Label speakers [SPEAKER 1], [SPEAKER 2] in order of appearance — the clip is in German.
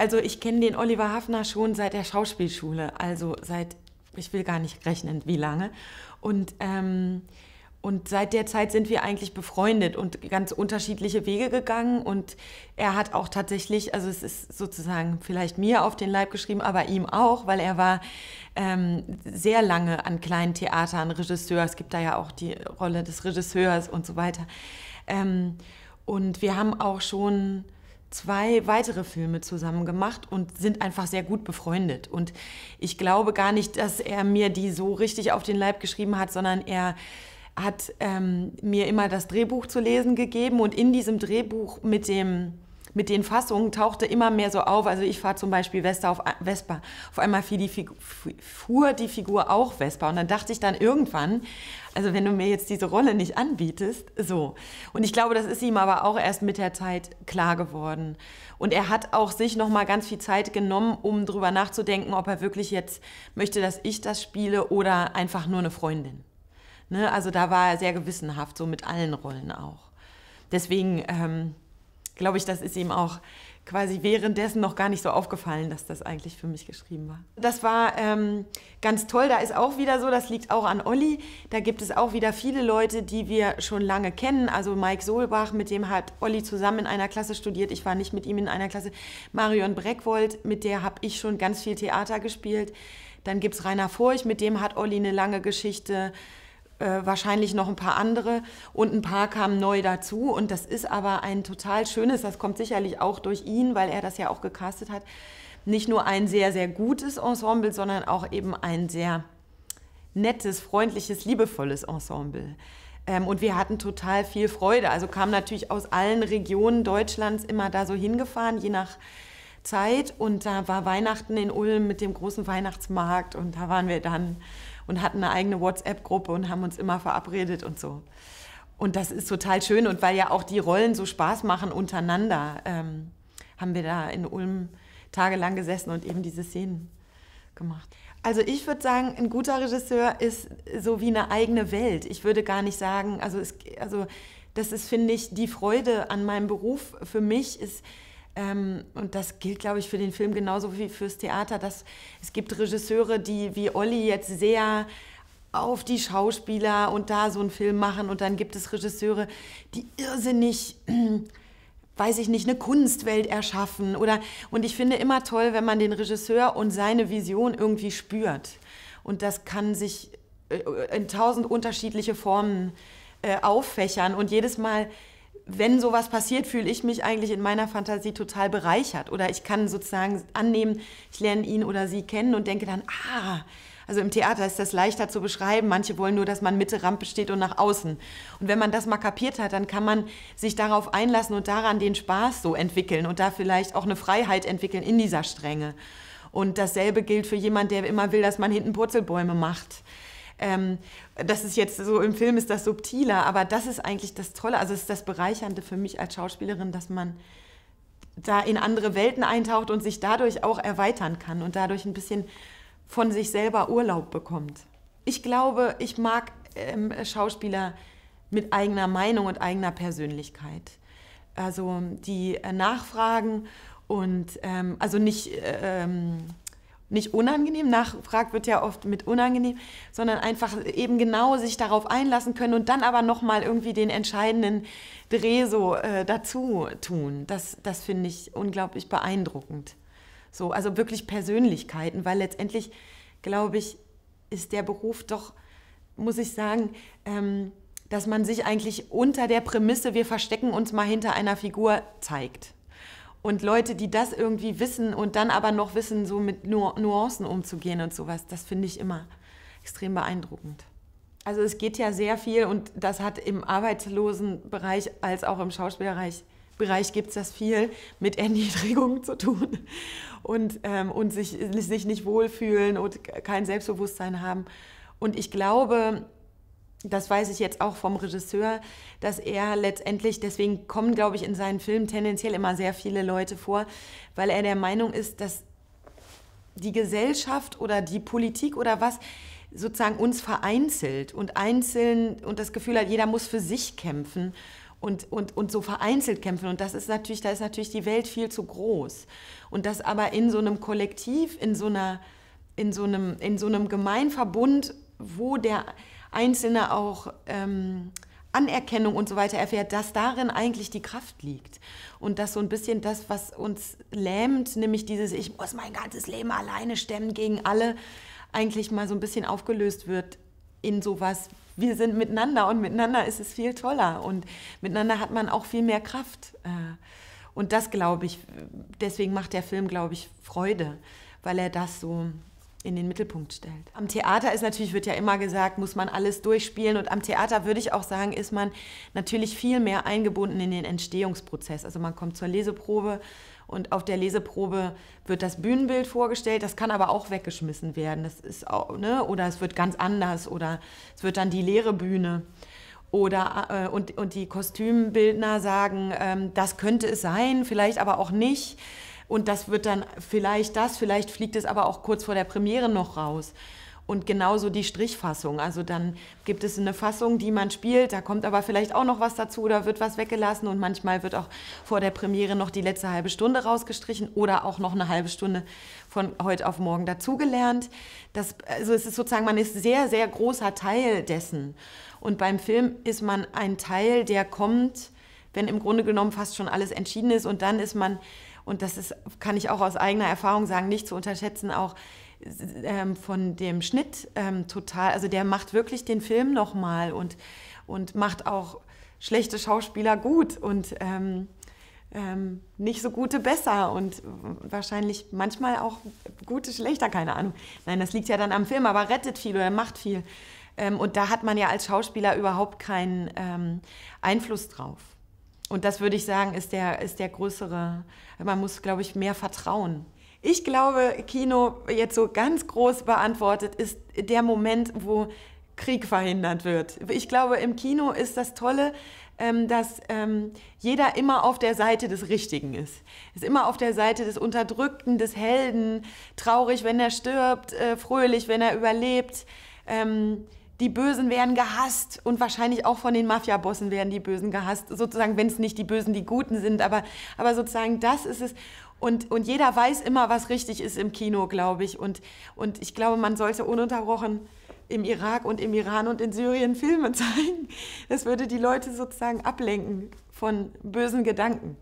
[SPEAKER 1] Also ich kenne den Oliver Hafner schon seit der Schauspielschule, also seit, ich will gar nicht rechnen, wie lange. Und, ähm, und seit der Zeit sind wir eigentlich befreundet und ganz unterschiedliche Wege gegangen. Und er hat auch tatsächlich, also es ist sozusagen vielleicht mir auf den Leib geschrieben, aber ihm auch, weil er war ähm, sehr lange an kleinen Theatern Regisseur. Es gibt da ja auch die Rolle des Regisseurs und so weiter. Ähm, und wir haben auch schon zwei weitere Filme zusammen gemacht und sind einfach sehr gut befreundet. Und ich glaube gar nicht, dass er mir die so richtig auf den Leib geschrieben hat, sondern er hat ähm, mir immer das Drehbuch zu lesen gegeben und in diesem Drehbuch mit dem mit den Fassungen tauchte immer mehr so auf. Also ich fahre zum Beispiel Vespa auf, Vespa. auf einmal fiel die fuhr die Figur auch Vespa. Und dann dachte ich dann irgendwann, also wenn du mir jetzt diese Rolle nicht anbietest, so. Und ich glaube, das ist ihm aber auch erst mit der Zeit klar geworden. Und er hat auch sich noch mal ganz viel Zeit genommen, um darüber nachzudenken, ob er wirklich jetzt möchte, dass ich das spiele oder einfach nur eine Freundin. Ne? Also da war er sehr gewissenhaft, so mit allen Rollen auch. Deswegen... Ähm, glaube ich, das ist ihm auch quasi währenddessen noch gar nicht so aufgefallen, dass das eigentlich für mich geschrieben war. Das war ähm, ganz toll. Da ist auch wieder so, das liegt auch an Olli. Da gibt es auch wieder viele Leute, die wir schon lange kennen. Also Mike Solbach, mit dem hat Olli zusammen in einer Klasse studiert. Ich war nicht mit ihm in einer Klasse. Marion Breckwold, mit der habe ich schon ganz viel Theater gespielt. Dann gibt es Rainer Furch, mit dem hat Olli eine lange Geschichte. Äh, wahrscheinlich noch ein paar andere und ein paar kamen neu dazu. Und das ist aber ein total schönes, das kommt sicherlich auch durch ihn, weil er das ja auch gecastet hat, nicht nur ein sehr, sehr gutes Ensemble, sondern auch eben ein sehr nettes, freundliches, liebevolles Ensemble. Ähm, und wir hatten total viel Freude. Also kamen natürlich aus allen Regionen Deutschlands immer da so hingefahren, je nach Zeit und da war Weihnachten in Ulm mit dem großen Weihnachtsmarkt und da waren wir dann und hatten eine eigene WhatsApp-Gruppe und haben uns immer verabredet und so. Und das ist total schön und weil ja auch die Rollen so Spaß machen untereinander, ähm, haben wir da in Ulm tagelang gesessen und eben diese Szenen gemacht. Also ich würde sagen, ein guter Regisseur ist so wie eine eigene Welt. Ich würde gar nicht sagen, also, es, also das ist, finde ich, die Freude an meinem Beruf für mich ist, ähm, und das gilt, glaube ich, für den Film genauso wie fürs Theater. Dass, es gibt Regisseure, die wie Olli jetzt sehr auf die Schauspieler und da so einen Film machen. Und dann gibt es Regisseure, die irrsinnig, weiß ich nicht, eine Kunstwelt erschaffen. Oder, und ich finde immer toll, wenn man den Regisseur und seine Vision irgendwie spürt. Und das kann sich äh, in tausend unterschiedliche Formen äh, auffächern. Und jedes Mal wenn sowas passiert, fühle ich mich eigentlich in meiner Fantasie total bereichert. Oder ich kann sozusagen annehmen, ich lerne ihn oder sie kennen und denke dann, ah, also im Theater ist das leichter zu beschreiben. Manche wollen nur, dass man Mitte Rampe steht und nach außen. Und wenn man das mal kapiert hat, dann kann man sich darauf einlassen und daran den Spaß so entwickeln und da vielleicht auch eine Freiheit entwickeln in dieser Strenge. Und dasselbe gilt für jemand, der immer will, dass man hinten Purzelbäume macht. Ähm, das ist jetzt so, im Film ist das subtiler, aber das ist eigentlich das Tolle, also es ist das Bereichernde für mich als Schauspielerin, dass man da in andere Welten eintaucht und sich dadurch auch erweitern kann und dadurch ein bisschen von sich selber Urlaub bekommt. Ich glaube, ich mag ähm, Schauspieler mit eigener Meinung und eigener Persönlichkeit. Also die äh, nachfragen und ähm, also nicht äh, ähm, nicht unangenehm, nachfragt wird ja oft mit unangenehm, sondern einfach eben genau sich darauf einlassen können und dann aber nochmal irgendwie den entscheidenden Dreh so äh, dazu tun. Das, das finde ich unglaublich beeindruckend. So, also wirklich Persönlichkeiten, weil letztendlich, glaube ich, ist der Beruf doch, muss ich sagen, ähm, dass man sich eigentlich unter der Prämisse, wir verstecken uns mal hinter einer Figur, zeigt. Und Leute, die das irgendwie wissen und dann aber noch wissen, so mit nu Nuancen umzugehen und sowas, das finde ich immer extrem beeindruckend. Also es geht ja sehr viel und das hat im Arbeitslosenbereich als auch im Schauspielbereich Bereich gibt es das viel mit Erniedrigung zu tun und, ähm, und sich, sich nicht wohlfühlen und kein Selbstbewusstsein haben. Und ich glaube, das weiß ich jetzt auch vom Regisseur, dass er letztendlich, deswegen kommen, glaube ich, in seinen Filmen tendenziell immer sehr viele Leute vor, weil er der Meinung ist, dass die Gesellschaft oder die Politik oder was sozusagen uns vereinzelt und einzeln und das Gefühl hat, jeder muss für sich kämpfen und, und, und so vereinzelt kämpfen. Und das ist natürlich, da ist natürlich die Welt viel zu groß. Und das aber in so einem Kollektiv, in so einer, in so einem, in so einem Gemeinverbund, wo der Einzelne auch ähm, Anerkennung und so weiter erfährt, dass darin eigentlich die Kraft liegt. Und dass so ein bisschen das, was uns lähmt, nämlich dieses Ich muss mein ganzes Leben alleine stemmen gegen alle, eigentlich mal so ein bisschen aufgelöst wird in sowas. Wir sind miteinander und miteinander ist es viel toller und miteinander hat man auch viel mehr Kraft. Äh, und das glaube ich, deswegen macht der Film, glaube ich, Freude, weil er das so in den Mittelpunkt stellt. Am Theater ist natürlich, wird ja immer gesagt, muss man alles durchspielen und am Theater würde ich auch sagen, ist man natürlich viel mehr eingebunden in den Entstehungsprozess. Also man kommt zur Leseprobe und auf der Leseprobe wird das Bühnenbild vorgestellt, das kann aber auch weggeschmissen werden. Das ist auch, ne? Oder es wird ganz anders oder es wird dann die leere Bühne. Oder, äh, und, und die Kostümbildner sagen, ähm, das könnte es sein, vielleicht aber auch nicht. Und das wird dann vielleicht das, vielleicht fliegt es aber auch kurz vor der Premiere noch raus. Und genauso die Strichfassung. Also dann gibt es eine Fassung, die man spielt, da kommt aber vielleicht auch noch was dazu oder wird was weggelassen und manchmal wird auch vor der Premiere noch die letzte halbe Stunde rausgestrichen oder auch noch eine halbe Stunde von heute auf morgen dazugelernt. Das, also es ist sozusagen, man ist sehr, sehr großer Teil dessen. Und beim Film ist man ein Teil, der kommt, wenn im Grunde genommen fast schon alles entschieden ist und dann ist man und das ist, kann ich auch aus eigener Erfahrung sagen, nicht zu unterschätzen, auch ähm, von dem Schnitt ähm, total. Also der macht wirklich den Film nochmal und, und macht auch schlechte Schauspieler gut und ähm, ähm, nicht so gute besser und wahrscheinlich manchmal auch gute schlechter, keine Ahnung. Nein, das liegt ja dann am Film, aber rettet viel oder macht viel. Ähm, und da hat man ja als Schauspieler überhaupt keinen ähm, Einfluss drauf. Und das würde ich sagen, ist der, ist der größere, man muss, glaube ich, mehr vertrauen. Ich glaube, Kino jetzt so ganz groß beantwortet ist der Moment, wo Krieg verhindert wird. Ich glaube, im Kino ist das Tolle, ähm, dass ähm, jeder immer auf der Seite des Richtigen ist. Ist immer auf der Seite des Unterdrückten, des Helden, traurig, wenn er stirbt, äh, fröhlich, wenn er überlebt. Ähm, die Bösen werden gehasst und wahrscheinlich auch von den Mafiabossen werden die Bösen gehasst, sozusagen, wenn es nicht die Bösen, die Guten sind, aber, aber sozusagen das ist es. Und, und jeder weiß immer, was richtig ist im Kino, glaube ich. Und, und ich glaube, man sollte ununterbrochen im Irak und im Iran und in Syrien Filme zeigen. Das würde die Leute sozusagen ablenken von bösen Gedanken.